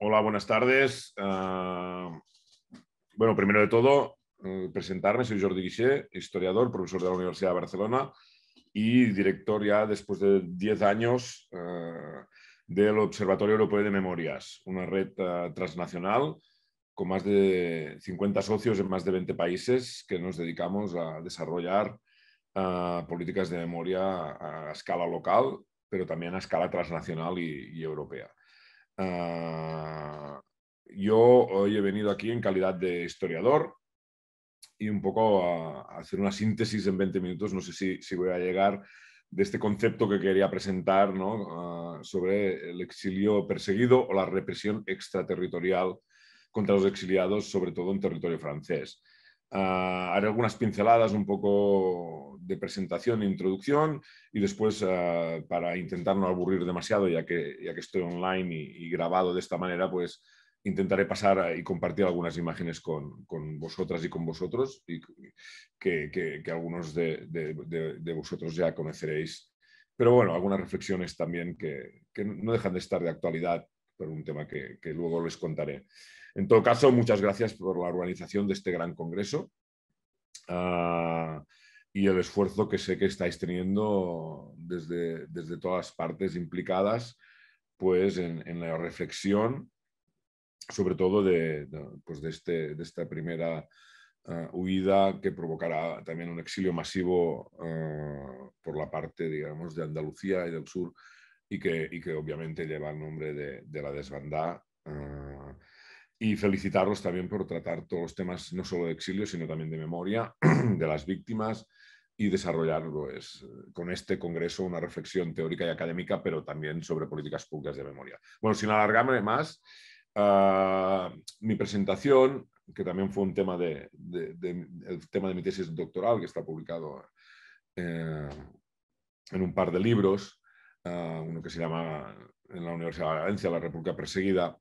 Hola, buenas tardes. Ah, bueno, primero de todo, eh, presentarme. Soy Jordi Guichet, historiador, profesor de la Universidad de Barcelona y director ya después de 10 años eh, del Observatorio Europeo de Memorias, una red ah, transnacional con más de 50 socios en más de 20 países que nos dedicamos a desarrollar ah, políticas de memoria a escala local, pero también a escala transnacional y europea. Ah, yo hoy he venido aquí en calidad de historiador y un poco a, hacer una síntesis en 20 minutos, no sé si, voy a llegar, de este concepto que quería presentar ah, sobre el exilio perseguido o la represión extraterritorial contra los exiliados, sobre todo en territorio francés. Ah, haré algunas pinceladas un poco de presentación e introducción y después ah, para intentar no aburrir demasiado ya que, ya que estoy online y, grabado de esta manera, pues intentaré pasar y compartir algunas imágenes con, con vosotras y con vosotros y que, algunos de, de, de, vosotros ya conoceréis. Pero bueno, algunas reflexiones también que, no dejan de estar de actualidad, pero un tema que, luego les contaré. En todo caso, muchas gracias por la organización de este gran congreso ah, y el esfuerzo que sé que estáis teniendo desde, desde todas las partes implicadas pues, en, la reflexión, sobre todo de, pues de, este, de esta primera ah, huida que provocará también un exilio masivo ah, por la parte, digamos, de Andalucía y del sur y que, y que obviamente lleva el nombre de, de la desbandada y felicitarlos también por tratar todos los temas, no solo de exilio, sino también de memoria, de las víctimas y desarrollar es con este congreso una reflexión teórica y académica, pero también sobre políticas públicas de memoria. Bueno, sin alargarme más, ah, mi presentación, que también fue un tema de, el tema de mi tesis doctoral, que está publicado eh, en un par de libros, ah, uno que se llama en la Universidad de Valencia, La República Perseguida,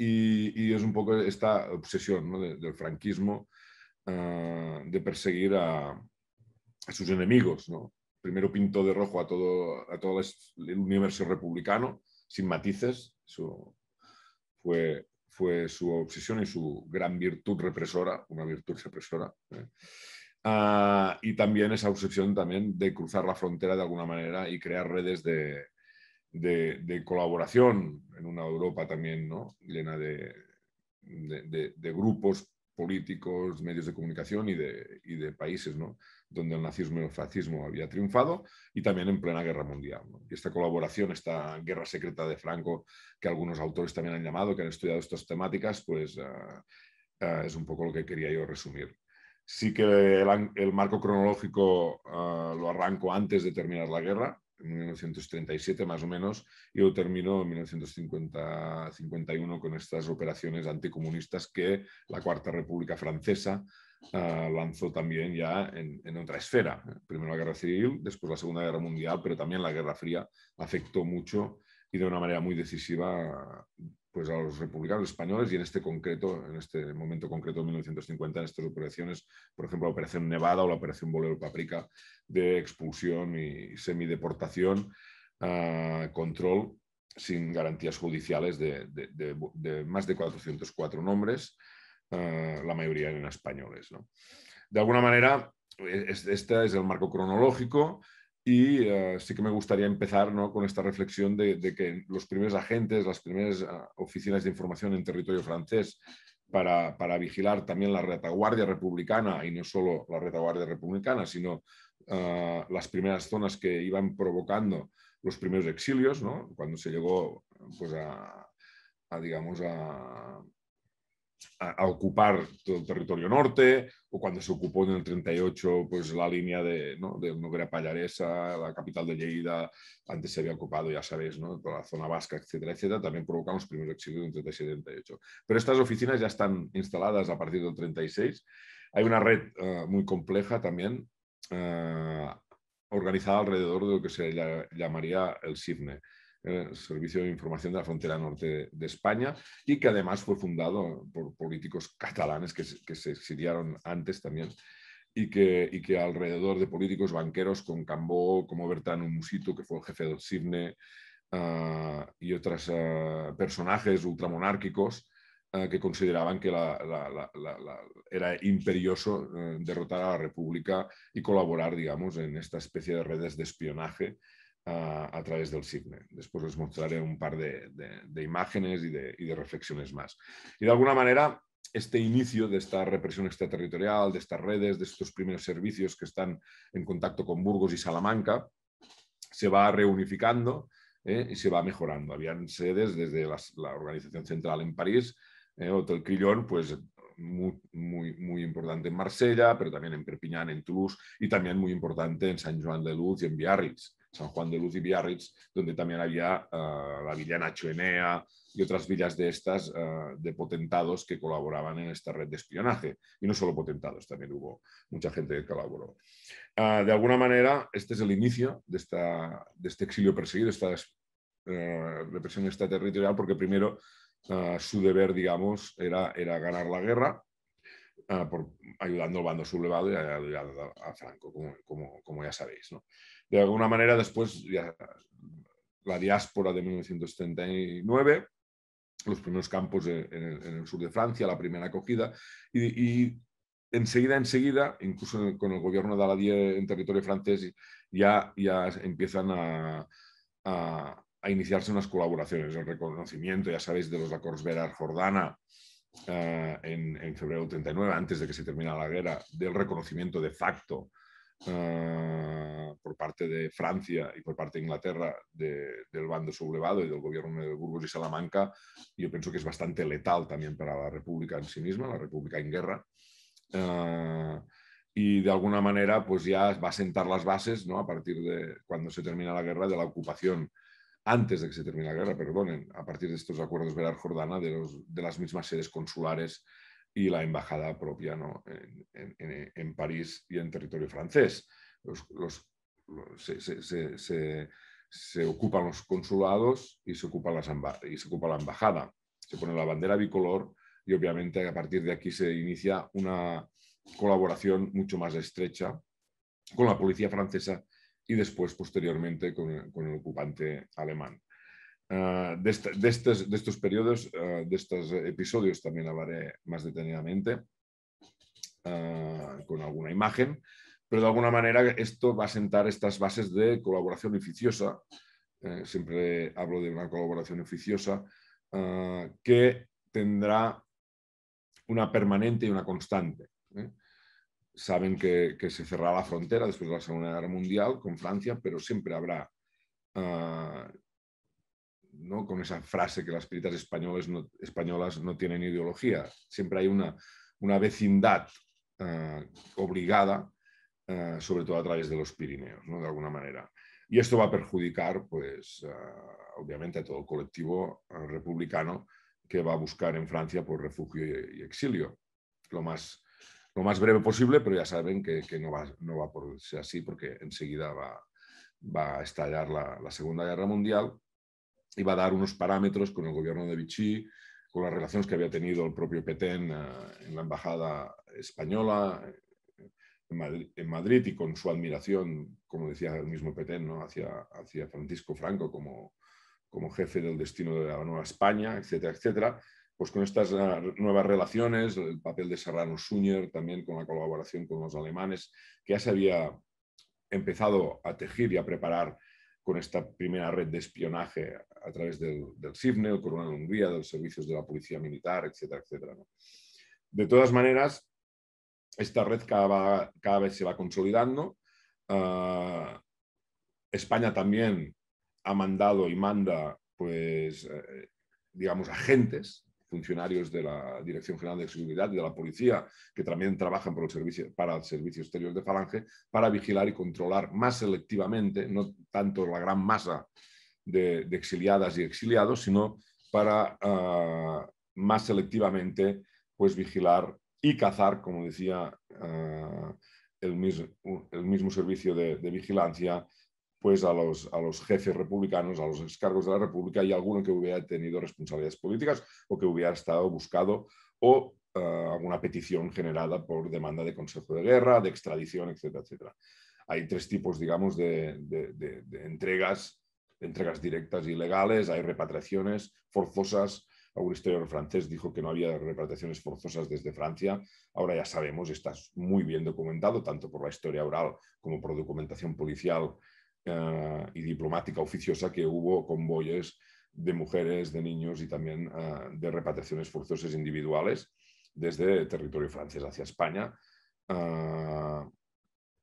y, es un poco esta obsesión del franquismo ah, de perseguir a, sus enemigos. Primero pintó de rojo a todo, el universo republicano, sin matices. Eso fue, su obsesión y su gran virtud represora, una virtud represora. ¿eh? Ah, y también esa obsesión también de cruzar la frontera de alguna manera y crear redes de, de, colaboración en una Europa también llena de, grupos políticos, medios de comunicación y de, países donde el nazismo y el fascismo había triunfado y también en plena guerra mundial. Y esta colaboración, esta guerra secreta de Franco, que algunos autores también han llamado, que han estudiado estas temáticas, pues ah, ah, es un poco lo que quería yo resumir. Sí que el, marco cronológico ah, lo arranco antes de terminar la guerra, en 1937 más o menos, y lo terminó en 1951 con estas operaciones anticomunistas que la Cuarta República Francesa eh, lanzó también ya en, en, otra esfera. Primero la Guerra Civil, después la Segunda Guerra Mundial, pero también la Guerra Fría afectó mucho y de una manera muy decisiva pues a los republicanos españoles y en este concreto, en este momento concreto, de 1950, en estas operaciones, por ejemplo, la Operación Nevada o la Operación Bolero Paprika de expulsión y semideportación, deportación ah, control sin garantías judiciales de, de, más de 404 nombres, ah, la mayoría eran españoles. ¿no? De alguna manera, este es el marco cronológico y eh, sí que me gustaría empezar con esta reflexión de, que los primeros agentes, las primeras ah, oficinas de información en territorio francés para, vigilar también la retaguardia republicana, y no solo la retaguardia republicana, sino ah, las primeras zonas que iban provocando los primeros exilios, cuando se llegó pues, a digamos, a, a, ocupar todo el territorio norte, o cuando se ocupó en el 38 pues, la línea de, ¿no? de Noguera Pallaresa, la capital de Lleida, antes se había ocupado, ya sabéis, ¿no? toda la zona vasca, etcétera, etcétera, también provocamos primeros exilios en 37 38. Pero estas oficinas ya están instaladas a partir del 36. Hay una red eh, muy compleja también. Eh, organizada alrededor de lo que se llamaría el CIRNE, el eh, Servicio de Información de la Frontera Norte de España, y que además fue fundado por políticos catalanes que, se, exiliaron antes también. Y que, que, alrededor de políticos banqueros con Cambó, como Bertano Musito, que fue el jefe de Sibne, ah, y otros ah, personajes ultramonárquicos, ah, que consideraban que era imperioso eh, derrotar a la República y colaborar, digamos, en esta especie de redes de espionaje a, través del signe. Después les mostraré un par de, imágenes y de, reflexiones más. Y de alguna manera, este inicio de esta represión extraterritorial, de estas redes, de estos primeros servicios que están en contacto con Burgos y Salamanca, se va reunificando eh, y se va mejorando. Habían sedes desde la organización central en París, eh, Hotel Crillon, pues muy, muy, importante en Marsella, pero también en Perpiñán, en Toulouse y también muy importante en San Juan de Luz y en Biarritz. San Juan de Luz y Biarritz, donde también había eh, la villa Nacho Enea y otras villas de estas eh, de potentados que colaboraban en esta red de espionaje. Y no solo potentados, también hubo mucha gente que colaboró. Eh, de alguna manera, este es el inicio de, esta, de este exilio perseguido, esta represión extraterritorial, porque primero su deber, digamos, era, era ganar la guerra Ah, ayudando al bando sublevado y ayudando a, Franco, como, ya sabéis. De alguna manera, después, la diáspora de 1939, los primeros campos en, el sur de Francia, la primera acogida, y, enseguida, enseguida, incluso con el gobierno de Aladía en territorio francés, ya, ya empiezan a, a, iniciarse unas colaboraciones, el reconocimiento, ya sabéis, de los acords Verar Jordana, Ah, en, febrero del 39, antes de que se termine la guerra, del reconocimiento de facto ah, por parte de Francia y por parte de Inglaterra del bando sublevado y del gobierno de Burgos y Salamanca, yo pienso que es bastante letal también para la República en sí misma, la República en guerra. Ah, y de alguna manera pues ya va a sentar las bases ¿no? a partir de cuando se termina la guerra de la ocupación antes de que se termine la guerra, perdonen, a partir de estos acuerdos de Jordana, de, las mismas sedes consulares y la embajada propia ¿no? en, París y en territorio francés. Los, se, ocupan los consulados y se, las y se ocupa la embajada. Se pone la bandera bicolor y obviamente a partir de aquí se inicia una colaboración mucho más estrecha con la policía francesa y después, posteriormente, con, el ocupante alemán. Ah, de, estos, periodos, ah, de estos episodios, también hablaré más detenidamente ah, con alguna imagen, pero de alguna manera esto va a sentar estas bases de colaboración oficiosa. Eh, siempre hablo de una colaboración oficiosa que tendrá una permanente y una constante. ¿eh? saben que, se cerrará la frontera después de la Segunda Guerra Mundial con Francia, pero siempre habrá, ah, ¿no? con esa frase que las piritas españolas no tienen ideología, siempre hay una, vecindad ah, obligada, ah, sobre todo a través de los Pirineos, ¿no? de alguna manera. Y esto va a perjudicar, pues, obviamente, a todo el colectivo republicano que va a buscar en Francia por pues, refugio y, y exilio. Lo más lo más breve posible, pero ya saben que, no, va, no va por ser así porque enseguida va, va a estallar la, Segunda Guerra Mundial y va a dar unos parámetros con el gobierno de Vichy, con las relaciones que había tenido el propio Petén eh, en la Embajada Española en Madrid, y con su admiración, como decía el mismo Petén, hacia, hacia Francisco Franco como, como jefe del destino de la Nueva España, etcétera, etcétera pues con estas eh, nuevas relaciones, el papel de Serrano Suñer, también con la colaboración con los alemanes, que ya se había empezado a tejer y a preparar con esta primera red de espionaje a través del, del el Coronel de Hungría, de los servicios de la Policía Militar, etcétera, etcétera. De todas maneras, esta red cada, vez se va consolidando. Ah, España también ha mandado y manda, pues, eh, digamos, agentes funcionarios de la Dirección General de Seguridad y de la Policía, que también trabajan para el Servicio Exterior de Falange, para vigilar y controlar más selectivamente, no tanto la gran masa de, exiliadas y exiliados, sino para ah, más selectivamente pues, vigilar y cazar, como decía ah, el, mismo, servicio de vigilancia, pues a los, jefes republicanos, a los cargos de la República y alguno que hubiera tenido responsabilidades políticas o que hubiera estado buscado o eh, alguna petición generada por demanda de consejo de guerra, de extradición, etcétera, etcétera. Hay tres tipos, digamos, de, entregas, entregas directas y legales, hay repatriaciones forzosas. Un historiador francés dijo que no había repatriaciones forzosas desde Francia. Ahora ya sabemos, está muy bien documentado, tanto por la historia oral como por documentación policial y diplomática oficiosa que hubo convoyes de mujeres, de niños y también eh, de repatriaciones forzosas individuales desde territorio francés hacia España. Eh,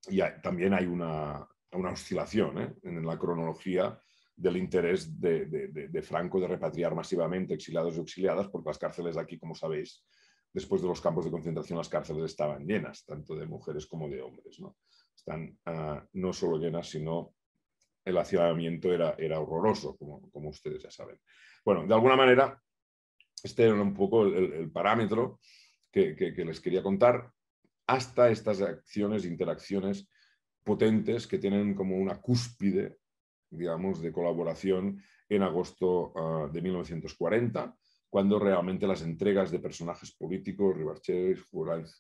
y también hay una, oscilación eh, en la cronología del interés de, Franco de repatriar masivamente exiliados y auxiliadas porque las cárceles de aquí, como sabéis, después de los campos de concentración, las cárceles estaban llenas, tanto de mujeres como de hombres. Están no solo llenas, sino el hacinamiento era, horroroso, como, ustedes ya saben. Bueno, de alguna manera, este era un poco el, parámetro que, les quería contar hasta estas acciones, interacciones potentes que tienen como una cúspide, digamos, de colaboración en agosto ah, de 1940, cuando realmente las entregas de personajes políticos, Ribarchés,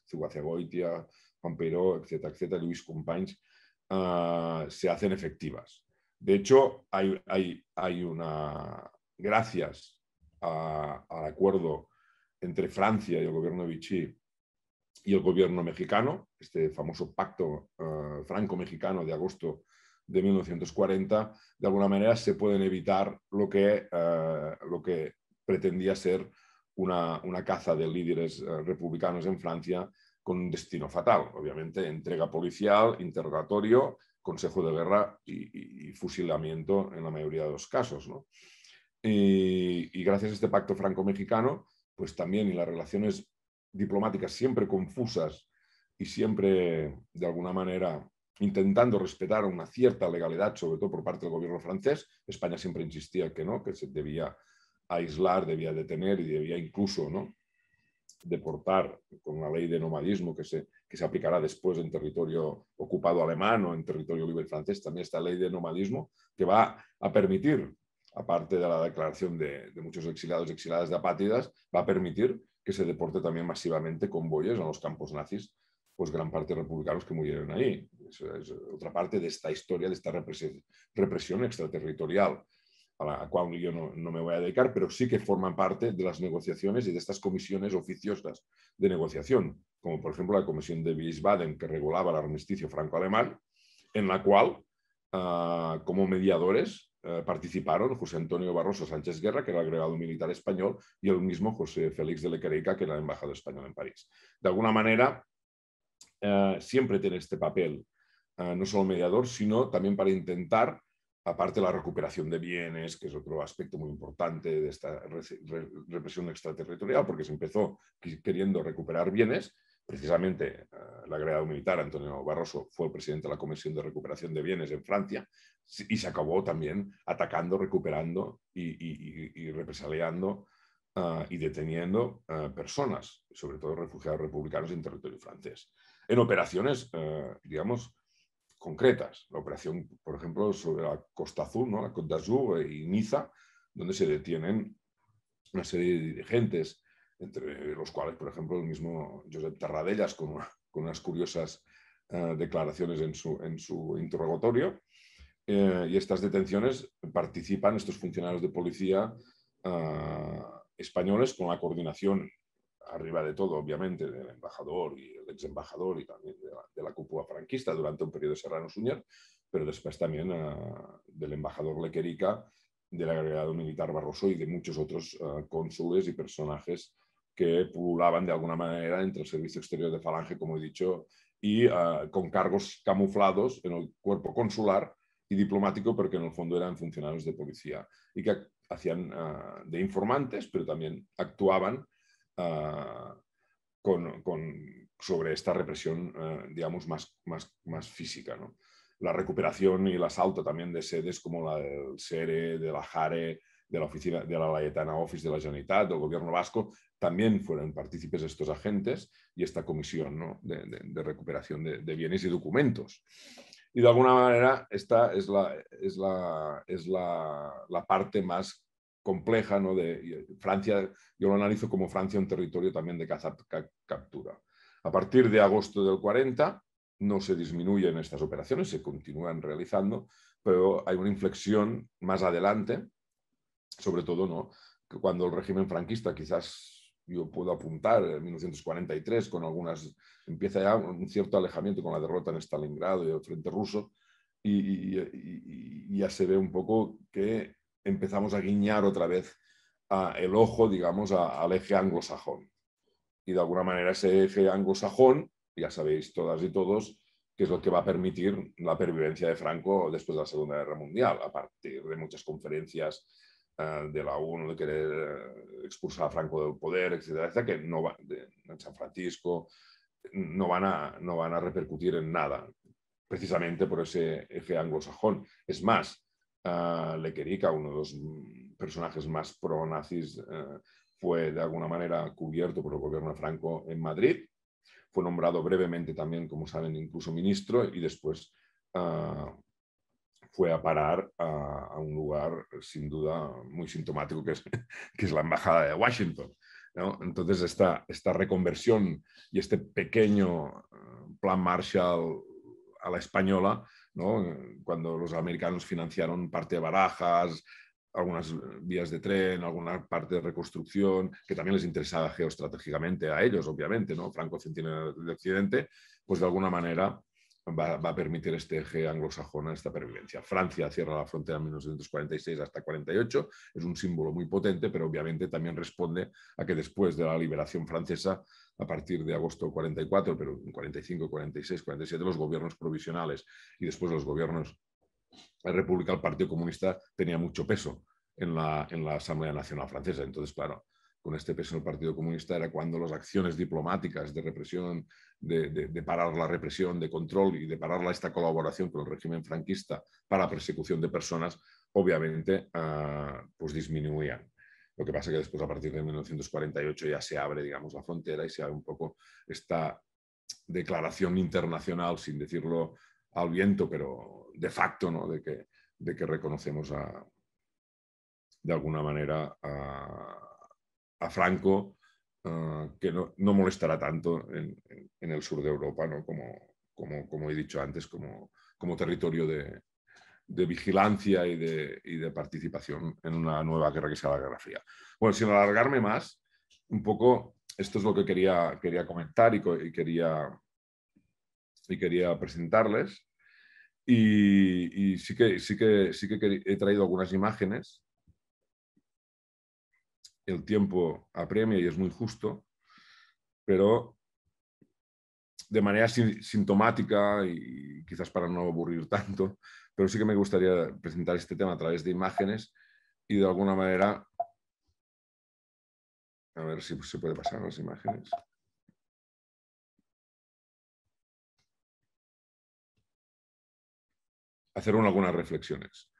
Zugacegoitia, Juan Peró, etcétera, etcétera, Luis Companys, ah, se hacen efectivas. De hecho, hay, una, gracias al acuerdo entre Francia y el gobierno de Vichy y el gobierno mexicano, este famoso pacto eh, franco-mexicano de agosto de 1940, de alguna manera se pueden evitar lo que, eh, lo que pretendía ser una, caza de líderes eh, republicanos en Francia con un destino fatal. Obviamente, entrega policial, interrogatorio consejo de guerra y, fusilamiento en la mayoría de los casos. ¿no? Y, gracias a este pacto franco-mexicano, pues también y las relaciones diplomáticas siempre confusas y siempre, de alguna manera, intentando respetar una cierta legalidad, sobre todo por parte del gobierno francés, España siempre insistía que no, que se debía aislar, debía detener y debía incluso ¿no? deportar con una ley de nomadismo que se, aplicará después en territorio ocupado alemán o en territorio libre francés, también esta ley de nomadismo que va a permitir, aparte de la declaración de, muchos exilados y exiladas de apátidas, va a permitir que se deporte también masivamente convoyes a los campos nazis, pues gran parte de republicanos que murieron ahí. Es, otra parte de esta historia, de esta represión extraterritorial a la cual yo no, me voy a dedicar, pero sí que forman parte de las negociaciones y de estas comisiones oficiosas de negociación, como por ejemplo la comisión de Wiesbaden que regulaba el armisticio franco-alemán, en la cual ah, como mediadores eh, participaron José Antonio Barroso Sánchez Guerra, que era agregado militar español, y el mismo José Félix de Lequerica, que era embajador español en París. De alguna manera, eh, siempre tiene este papel, eh, no solo mediador, sino también para intentar Aparte la recuperación de bienes, que es otro aspecto muy importante de esta represión extraterritorial, porque se empezó queriendo recuperar bienes. Precisamente el eh, agregado militar Antonio Barroso fue el presidente de la Comisión de Recuperación de Bienes en Francia y se acabó también atacando, recuperando y, y, y, represaliando eh, y deteniendo eh, personas, sobre todo refugiados republicanos en territorio francés, en operaciones, digamos, concretas. La operación, por ejemplo, sobre la Costa Azul, ¿no? la Costa Azul y Niza, donde se detienen una serie de dirigentes, entre los cuales, por ejemplo, el mismo Josep Tarradellas, con, unas curiosas eh, declaraciones en su, en su interrogatorio. Eh, y estas detenciones participan estos funcionarios de policía eh, españoles con la coordinación arriba de todo, obviamente, del embajador y el ex embajador y también de la, cúpula franquista durante un periodo de Serrano Suñer, pero después también ah, del embajador Lequerica, del agregado militar Barroso y de muchos otros ah, cónsules y personajes que pululaban de alguna manera entre el servicio exterior de Falange, como he dicho, y ah, con cargos camuflados en el cuerpo consular y diplomático, porque en el fondo eran funcionarios de policía y que hacían de informantes, pero también actuaban Ah, con, sobre esta represión, eh, digamos, más, más, más física. ¿no? La recuperación y el asalto también de sedes como la del SERE, de la JARE, de la oficina de la layetana Office de la Generalitat, del gobierno vasco, también fueron partícipes estos agentes y esta comisión de, recuperación de, bienes y documentos. Y de alguna manera esta es la, es la, es la, la parte más compleja, ¿no? De eh, Francia, yo lo analizo como Francia un territorio también de caza captura. A partir de agosto del 40 no se disminuyen estas operaciones, se continúan realizando, pero hay una inflexión más adelante, sobre todo, ¿no? Que cuando el régimen franquista quizás yo puedo apuntar en 1943 con algunas, empieza ya un cierto alejamiento con la derrota en Stalingrado y el frente ruso, y, ya se ve un poco que empezamos a guiñar otra vez el ojo, digamos, al eje anglosajón. Y de alguna manera ese eje anglosajón, ya sabéis todas y todos, que es lo que va a permitir la pervivencia de Franco después de la Segunda Guerra Mundial, a partir de muchas conferencias eh, de la ONU de querer eh, expulsar a Franco del poder, etcétera, que no van de, en San Francisco no van, a, no van a repercutir en nada, precisamente por ese eje anglosajón. Es más, Ah, Lequerica, uno de los personajes más pro-nazis, eh, fue de alguna manera cubierto por el gobierno Franco en Madrid. Fue nombrado brevemente también, como saben, incluso ministro y después ah, fue a parar a, un lugar sin duda muy sintomático, que es, la Embajada de Washington. Entonces, esta reconversión y este pequeño ah, plan Marshall a la española cuando los americanos financiaron parte de barajas, algunas vías de tren, alguna parte de reconstrucción, que también les interesaba geoestratégicamente a ellos, obviamente, ¿no? Franco Centinela del Occidente, pues de alguna manera va, a permitir este eje anglosajón esta pervivencia. Francia cierra la frontera en 1946 hasta 48, es un símbolo muy potente, pero obviamente también responde a que después de la liberación francesa a partir de agosto 44, pero en 45, 46, 47, los gobiernos provisionales y después los gobiernos la República, el Partido Comunista tenía mucho peso en la, Asamblea Nacional Francesa. Entonces, claro, con este peso en el Partido Comunista era cuando las acciones diplomáticas de represión, de, parar la represión, de control y de parar esta colaboración con el régimen franquista para persecución de personas, obviamente, ah, pues disminuían. Lo que pasa es que después, a partir de 1948, ya se abre, digamos, la frontera y se abre un poco esta declaración internacional, sin decirlo al viento, pero de facto, ¿no? De que, de que reconocemos de alguna manera a, Franco, eh, que no, molestará tanto en, en, el sur de Europa, ¿no? Como, como, como he dicho antes, como, como territorio de, de vigilancia y de, participación en una nueva guerra que sea la Guerra Fría. Bueno, sin alargarme más, un poco esto es lo que quería, quería comentar y, quería, y quería presentarles. Y, sí, que, sí, que, sí que he traído algunas imágenes. El tiempo apremia y es muy justo, pero de manera sintomática y quizás para no aburrir tanto, pero sí que me gustaría presentar este tema a través de imágenes y de alguna manera, a ver si se puede pasar las imágenes. Hacer algunas reflexiones.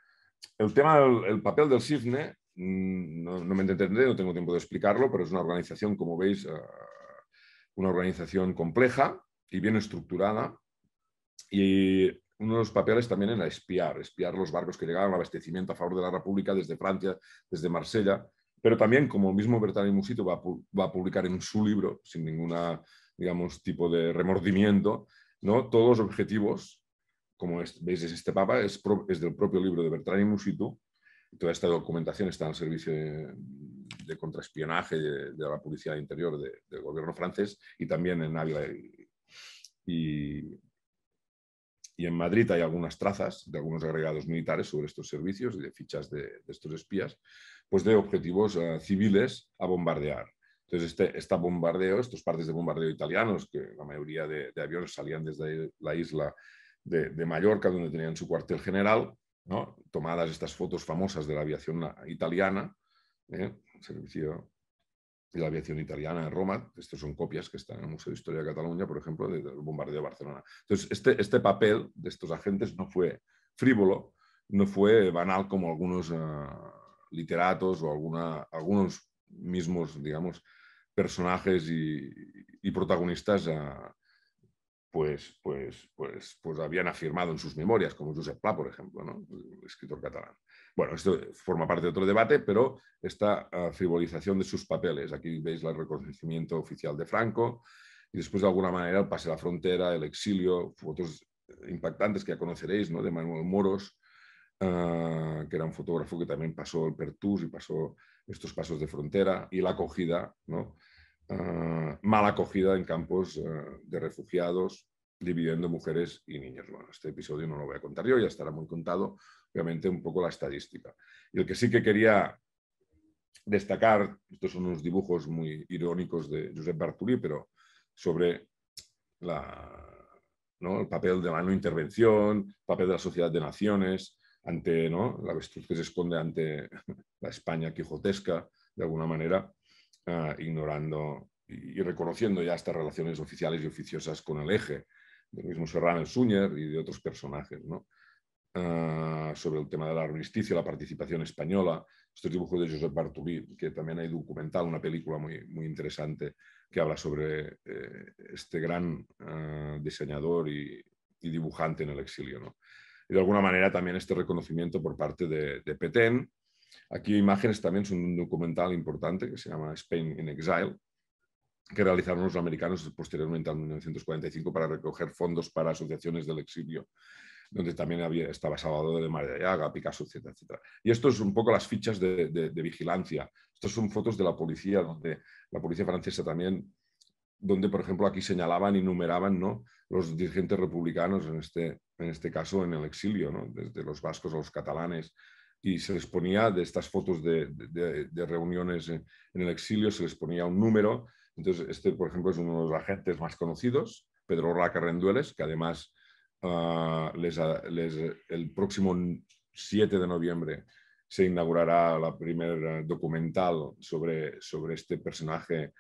El tema del papel del CIFNE, mm, no, no, me entenderé, no tengo tiempo de explicarlo, pero es una organización, como veis, ah, una organización compleja y bien estructurada. Y uno de los papeles también era espiar, espiar los barcos que llegaban, abastecimiento a favor de la República desde Francia, desde Marsella, pero también, como el mismo Bertani Musito va, a, publicar en su libro, sin ninguna, digamos, tipo de remordimiento, ¿no? todos los objetivos, como veis este papa, es, del propio libro de Bertani Musito, toda esta documentación está al servicio de, contraespionaje de, la Policía Interior del gobierno francés y también en Águila y y en Madrid hay algunas trazas de algunos agregados militares sobre estos servicios y de fichas de, estos espías, pues de objetivos eh, civiles a bombardear. Entonces, este, este, bombardeo, estos partes de bombardeo italianos, que la mayoría de, aviones salían desde la isla de, Mallorca, donde tenían su cuartel general, tomadas estas fotos famosas de la aviación italiana, ¿eh? servicio de la aviación italiana en Roma. Estas son copias que están en el Museo de Historia de Cataluña, por ejemplo, del bombardeo de Barcelona. Entonces, este, este papel de estos agentes no fue frívolo, no fue banal como algunos eh, literatos o alguna, algunos mismos, digamos, personajes y, protagonistas eh, pues, pues, pues, pues habían afirmado en sus memorias, como Josep Pla, por ejemplo, ¿no? El escritor catalán. Bueno, esto forma parte de otro debate, pero esta ah, frivolización de sus papeles, aquí veis el reconocimiento oficial de Franco, y después de alguna manera el pase a la frontera, el exilio, fotos impactantes que ya conoceréis, ¿no? de Manuel Moros, ah, que era un fotógrafo que también pasó el Pertus y pasó estos pasos de frontera, y la acogida, ¿no? Ah, mala acogida en campos ah, de refugiados, dividiendo mujeres y niños. Bueno, este episodio no lo voy a contar yo, ya estará muy contado, obviamente, un poco la estadística. Y el que sí que quería destacar, estos son unos dibujos muy irónicos de Josep Bartulí, pero sobre el papel de la no intervención, papel de la sociedad de naciones, ante la avestruz que se esconde ante la España quijotesca, de alguna manera, ignorando y, reconociendo ya estas relaciones oficiales y oficiosas con el eje del mismo Serrano el y de otros personajes, ah, sobre el tema del armisticio, la participación española, este dibujo de Josep Bartolí, que también hay documental, una película muy, muy interesante que habla sobre eh, este gran ah, diseñador y, dibujante en el exilio. Y de alguna manera también este reconocimiento por parte de, de Petén, Aquí Imágenes también son un documental importante que se llama Spain in Exile, que realizaron los americanos posteriormente al 1945 para recoger fondos para asociaciones del exilio, donde también había, estaba Salvador de Madariaga, Picasso, etcétera, etcétera. Y esto es un poco las fichas de, vigilancia. Estas son fotos de la policía, donde la policía francesa también donde, por ejemplo, aquí señalaban y numeraban ¿no? los dirigentes republicanos, en este, en este caso en el exilio, ¿no? desde los vascos a los catalanes, y se les ponía de estas fotos de, reuniones en, el exilio, se les ponía un número. Entonces, este, por ejemplo, es uno de los agentes más conocidos, Pedro Raca Rendueles, que además ah, el próximo 7 de noviembre se inaugurará la primera eh, documental sobre, sobre este personaje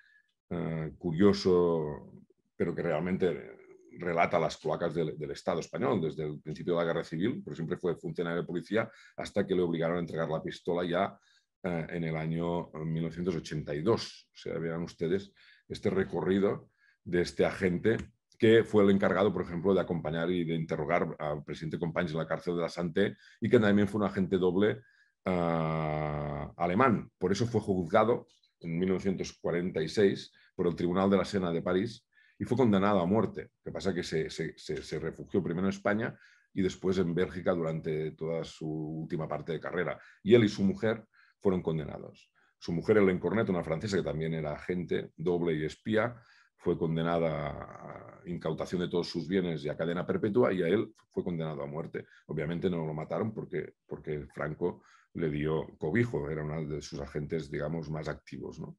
eh, curioso, pero que realmente relata las cloacas del, Estado español desde el principio de la guerra civil, pero siempre fue funcionario de policía hasta que le obligaron a entregar la pistola ya eh, en el año 1982. Eh, o sea, vean ustedes este recorrido de este agente que fue el encargado, por ejemplo, de acompañar y de interrogar al presidente Companys en la cárcel de la Santé y que también fue un agente doble eh, alemán. Por eso fue juzgado en 1946 por el Tribunal de la Sena de París y fue condenado a muerte. Lo que pasa es que se, refugió primero en España y después en Bélgica durante toda su última parte de carrera. Y él y su mujer fueron condenados. Su mujer, Ellen Cornet, una francesa que también era agente doble y espía, fue condenada a incautación de todos sus bienes y a cadena perpetua y a él fue condenado a muerte. Obviamente no lo mataron porque, porque Franco le dio cobijo, era uno de sus agentes, digamos, más activos. ¿no?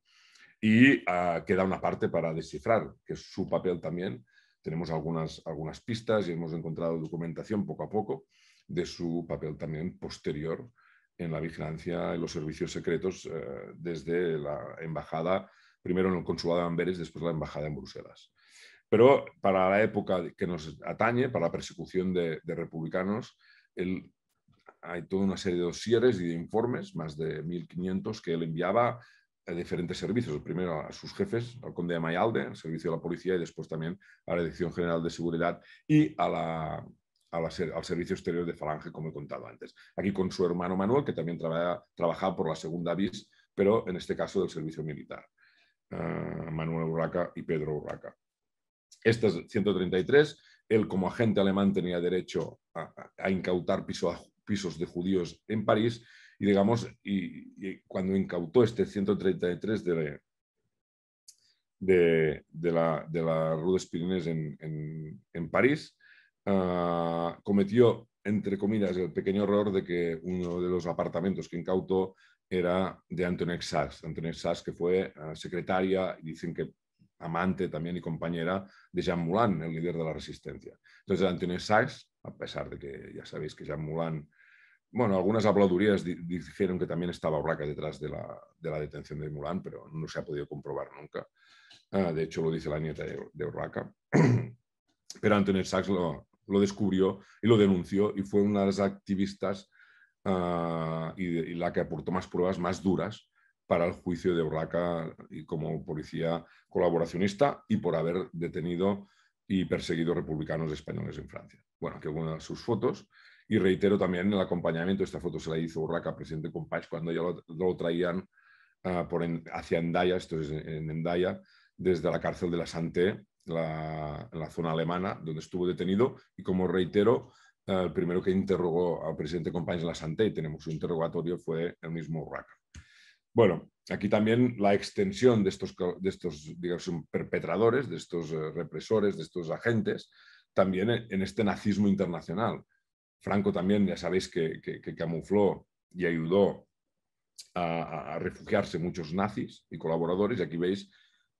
y ah, queda una parte para descifrar, que es su papel también. Tenemos algunas, algunas pistas y hemos encontrado documentación poco a poco de su papel también posterior en la vigilancia en los servicios secretos eh, desde la embajada, primero en el consulado de Amberes, después la embajada en Bruselas. Pero para la época que nos atañe, para la persecución de, republicanos, él, hay toda una serie de dosieres y de informes, más de 1.500, que él enviaba a diferentes servicios. Primero a sus jefes, al conde de Mayalde, al servicio de la policía y después también a la Dirección General de Seguridad y a la, al servicio exterior de Falange, como he contado antes. Aquí con su hermano Manuel, que también trabaja, trabajaba por la segunda bis, pero en este caso del servicio militar. Eh, Manuel Urraca y Pedro Urraca. estas es 133. Él, como agente alemán, tenía derecho a, incautar piso, pisos de judíos en París y digamos, y, cuando incautó este 133 de, de, la, de la Rue des Pyrénées en, en, París, ah, cometió, entre comillas, el pequeño error de que uno de los apartamentos que incautó era de Antoinette Sachs, que fue ah, secretaria, dicen que amante también y compañera de Jean Moulin, el líder de la resistencia. Entonces, Antoinette Sachs, a pesar de que ya sabéis que Jean Moulin bueno, algunas habladurías dijeron que también estaba Urraca detrás de la, detención de Mulán, pero no se ha podido comprobar nunca. Ah, de hecho, lo dice la nieta de, Urraca. pero Anthony Sachs lo, lo, descubrió y lo denunció y fue una de las activistas ah, y, la que aportó más pruebas más duras para el juicio de Urraca como policía colaboracionista y por haber detenido y perseguido republicanos españoles en Francia. Bueno, que una de sus fotos y reitero también el acompañamiento, esta foto se la hizo Urraca, presidente de cuando ya lo, traían ah, por hacia Endaya, esto es en Endaya, desde la cárcel de la Santé, la, en la zona alemana, donde estuvo detenido. Y como reitero, ah, el primero que interrogó al presidente Compás en la Santé, y tenemos su interrogatorio, fue el mismo Urraca. Bueno, aquí también la extensión de estos, de estos digamos, perpetradores, de estos eh, represores, de estos agentes, también en este nazismo internacional. Franco también, ya sabéis que, camufló y ayudó a, refugiarse muchos nazis y colaboradores, y aquí veis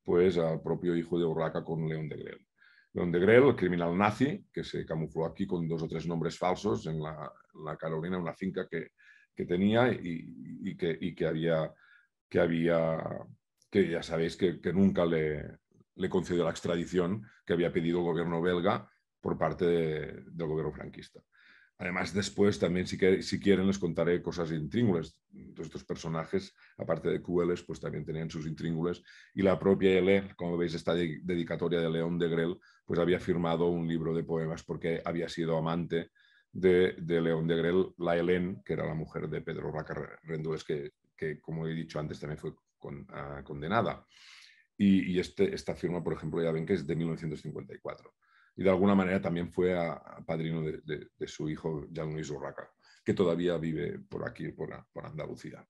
pues al propio hijo de Urraca con León de Grel. León de Grel, el criminal nazi, que se camufló aquí con dos o tres nombres falsos en la, Carolina, una finca que, tenía y, que, había, que ya sabéis que, nunca le, concedió la extradición que había pedido el gobierno belga por parte del gobierno franquista. Además, después también, si, quieren, les contaré cosas intríngulas. Todos estos personajes, aparte de QLs, pues también tenían sus intríngulas. Y la propia L, como veis, esta dedicatoria de León de Grell, pues había firmado un libro de poemas porque había sido amante de, León de Grell. la Helen, que era la mujer de Pedro Raca Rendúez, que, como he dicho antes, también fue ah, condenada. Y, este, esta firma, por ejemplo, ya ven que es de 1954 y de alguna manera también fue a, padrino de, su hijo, Jan Luis Urraca, que todavía vive por aquí, por, Andalucía.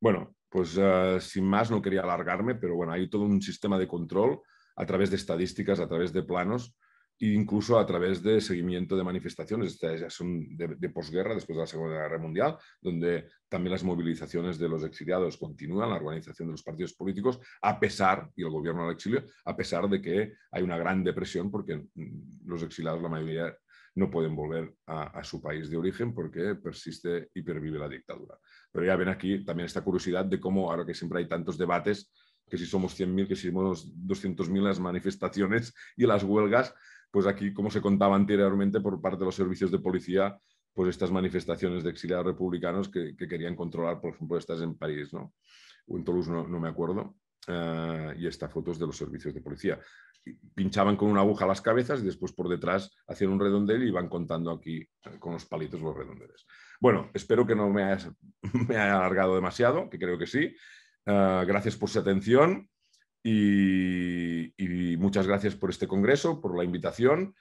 Bueno, pues eh, sin más no quería alargarme, pero bueno, hay todo un sistema de control a través de estadísticas, a través de planos, incluso a través de seguimiento de manifestaciones, estas son de, posguerra, después de la Segunda Guerra Mundial, donde también las movilizaciones de los exiliados continúan, la organización de los partidos políticos, a pesar, y el gobierno al exilio, a pesar de que hay una gran depresión, porque mm, los exiliados, la mayoría, no pueden volver a, a su país de origen porque persiste y pervive la dictadura. Pero ya ven aquí también esta curiosidad de cómo, ahora que siempre hay tantos debates, que si somos 100.000, que si somos 200.000 las manifestaciones y las huelgas, pues aquí, como se contaba anteriormente por parte de los servicios de policía, pues estas manifestaciones de exiliados republicanos que, querían controlar, por ejemplo, estas en París, ¿no? O en Toulouse, no, me acuerdo. Eh, y estas fotos de los servicios de policía. Pinchaban con una aguja las cabezas y después por detrás hacían un redondel y iban contando aquí eh, con los palitos los redondeles. Bueno, espero que no me, me haya alargado demasiado, que creo que sí. Eh, gracias por su atención. Y, muchas gracias por este congreso, por la invitación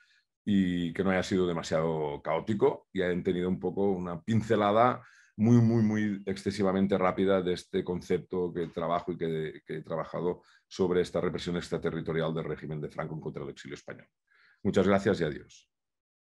y que no haya sido demasiado caótico y hayan tenido un poco una pincelada muy, muy, muy excesivamente rápida de este concepto que trabajo y que, he trabajado sobre esta represión extraterritorial del régimen de Franco en contra del exilio español. Muchas gracias y adiós.